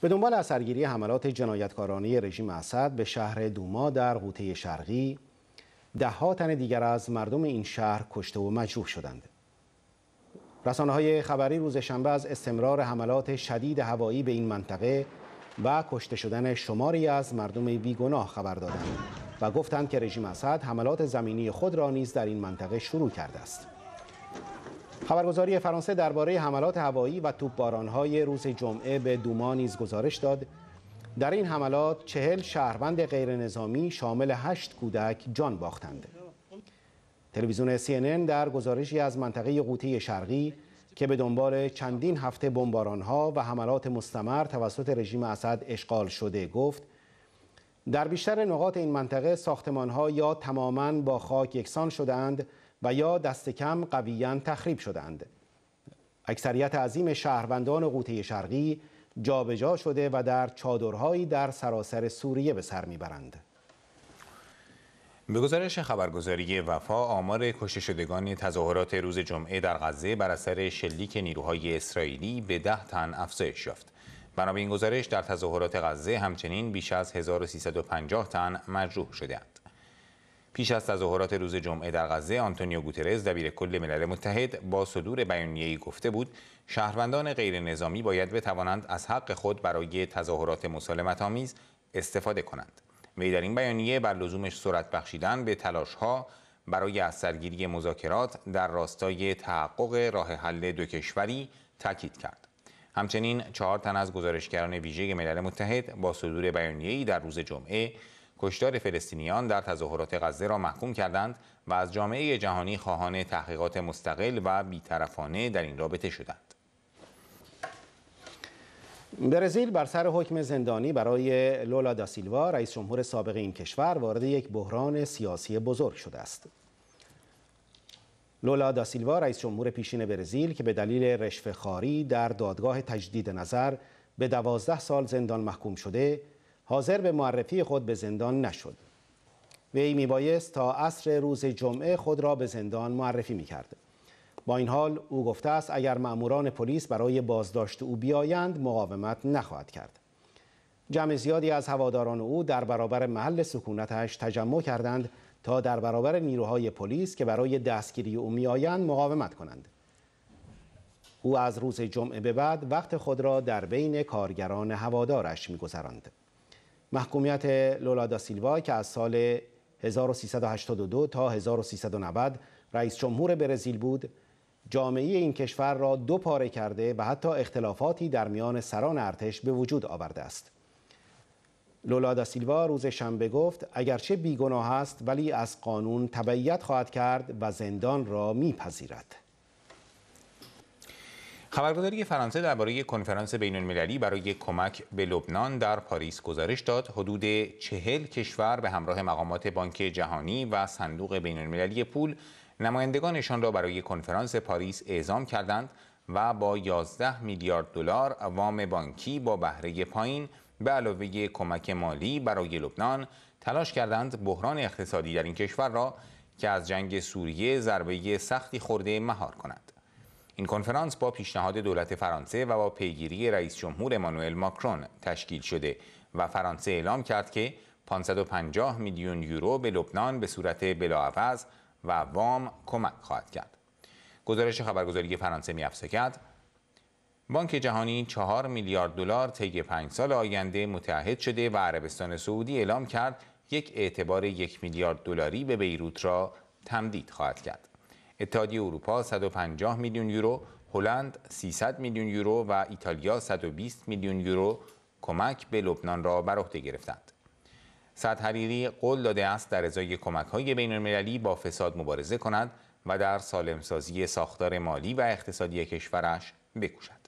به دنبال اثرگیری حملات جنایتکارانه رژیم اسد به شهر دوما در قوطه شرقی دهها تن دیگر از مردم این شهر کشته و مجروح شدند رسانه های خبری روز شنبه از استمرار حملات شدید هوایی به این منطقه و کشته شدن شماری از مردم بیگناه خبر دادند و گفتند که رژیم اسد حملات زمینی خود را نیز در این منطقه شروع کرده است خبرگزاری فرانسه درباره حملات هوایی و توپبارانهای روز جمعه به دوما نیز گزارش داد در این حملات چهل شهروند غیرنظامی شامل هشت کودک جان باختند تلویزیون CNN در گزارشی از منطقه قوطه شرقی که به دنبال چندین هفته بمبارانها و حملات مستمر توسط رژیم اسد اشغال شده گفت در بیشتر نقاط این منطقه ساختمان‌ها یا تماما با خاک یکسان شدند و یا دست کم قویا تخریب شدند اکثریت عظیم شهروندان قوطه شرقی جابجا شده و در چادرهایی در سراسر سوریه به سر میبرند به گزارش خبرگزاری وفا آمار کشته شدگان تظاهرات روز جمعه در غزه بر اثر شلیک نیروهای اسرائیلی به ده تن افزایش یافت بنا این گزارش در تظاهرات غزه همچنین بیش از 1350 تن مجروح شدند پیش از تظاهرات روز جمعه در غزه آنتونیو گوترز دبیر کل ملل متحد با صدور بیانیه‌ای گفته بود شهروندان غیر نظامی باید بتوانند از حق خود برای تظاهرات مسالمت آمیز استفاده کنند وی در این بیانیه بر لزومش سرعت بخشیدن به تلاشها برای اثرگیری مذاکرات در راستای تحقق راه حل دو کشوری تاکید کرد همچنین چهار تن از گزارشگران ویژه ملل متحد با صدور بیانیه‌ای در روز جمعه کشتار فلسطینیان در تظاهرات غزه را محکوم کردند و از جامعه جهانی خواهان تحقیقات مستقل و بیطرفانه در این رابطه شدند. برزیل بر سر حکم زندانی برای لولا سیلوا رئیس جمهور سابق این کشور وارد یک بحران سیاسی بزرگ شده است. لولا سیلوا رئیس جمهور پیشین برزیل که به دلیل رشوهخواری در دادگاه تجدید نظر به دوازده سال زندان محکوم شده حاضر به معرفی خود به زندان نشد وی میبایست تا عصر روز جمعه خود را به زندان معرفی میکرد با این حال او گفته است اگر ماموران پلیس برای بازداشت او بیایند مقاومت نخواهد کرد جمع زیادی از هواداران او در برابر محل سکونتش تجمع کردند تا در برابر نیروهای پلیس که برای دستگیری او میآیند مقاومت کنند او از روز جمعه به بعد وقت خود را در بین کارگران هوادارش میگذراند محکومیت لولادا سیلوا که از سال 1382 تا 1390 رئیس جمهور برزیل بود جامعه این کشور را دو پاره کرده و حتی اختلافاتی در میان سران ارتش به وجود آورده است لولادا سیلوا روز شنبه گفت اگرچه بیگناه است ولی از قانون تبعیت خواهد کرد و زندان را میپذیرد خبرگزاری فرانسه درباره کنفرانس بین المللی برای کمک به لبنان در پاریس گزارش داد حدود چهل کشور به همراه مقامات بانک جهانی و صندوق بین المللی پول نمایندگانشان را برای کنفرانس پاریس اعزام کردند و با 11 میلیارد دلار وام بانکی با بهره پایین به علاوه کمک مالی برای لبنان تلاش کردند بحران اقتصادی در این کشور را که از جنگ سوریه ضربه سختی خورده مهار کند. این کنفرانس با پیشنهاد دولت فرانسه و با پیگیری رئیس جمهور امانوئل ماکرون تشکیل شده و فرانسه اعلام کرد که 550 میلیون یورو به لبنان به صورت بلاعوض و وام کمک خواهد کرد. گزارش خبرگزاری فرانسه کرد بانک جهانی 4 میلیارد دلار طی 5 سال آینده متعهد شده و عربستان سعودی اعلام کرد یک اعتبار یک میلیارد دلاری به بیروت را تمدید خواهد کرد. اتحادیه اروپا 150 میلیون یورو، هلند 300 میلیون یورو و ایتالیا 120 میلیون یورو کمک به لبنان را بر عهده گرفتند. سعد حریری قول داده است در ازای کمک های بین المللی با فساد مبارزه کند و در سالمسازی ساختار مالی و اقتصادی کشورش بکوشد.